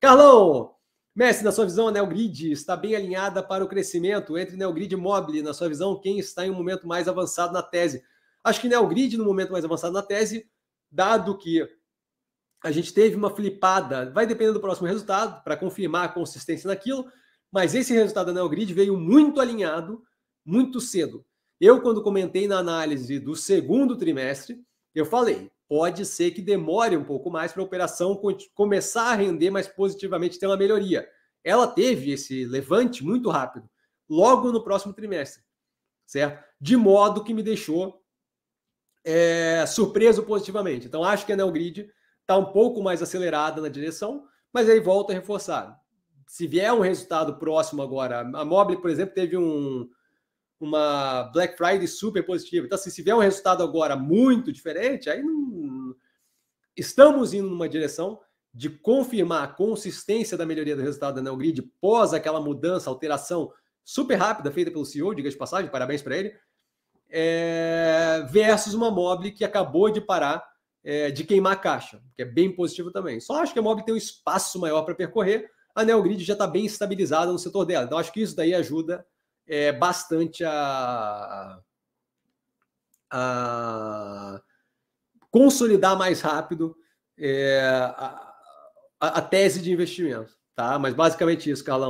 Carlão, Messi, na sua visão, a Neogrid está bem alinhada para o crescimento entre Neogrid e Mobile. Na sua visão, quem está em um momento mais avançado na tese? Acho que Neogrid, no momento mais avançado na tese, dado que a gente teve uma flipada, vai depender do próximo resultado para confirmar a consistência naquilo, mas esse resultado da Neogrid veio muito alinhado, muito cedo. Eu, quando comentei na análise do segundo trimestre, eu falei, pode ser que demore um pouco mais para a operação começar a render mais positivamente, ter uma melhoria. Ela teve esse levante muito rápido, logo no próximo trimestre, certo? De modo que me deixou é, surpreso positivamente. Então, acho que a Neogrid está um pouco mais acelerada na direção, mas aí volta a reforçar. Se vier um resultado próximo agora, a Mobile, por exemplo, teve um, uma Black Friday super positiva. Então, assim, se vê um resultado agora muito diferente, aí não... estamos indo numa direção de confirmar a consistência da melhoria do resultado da Neogrid pós aquela mudança, alteração super rápida feita pelo CEO, diga de passagem, parabéns para ele, é... versus uma Mobile que acabou de parar é... de queimar a caixa, que é bem positivo também. Só acho que a Mobile tem um espaço maior para percorrer, a Neogrid já está bem estabilizada no setor dela. Então, acho que isso daí ajuda é, bastante a, a consolidar mais rápido é, a, a, tese de investimento. Tá? Mas basicamente isso, Carlão.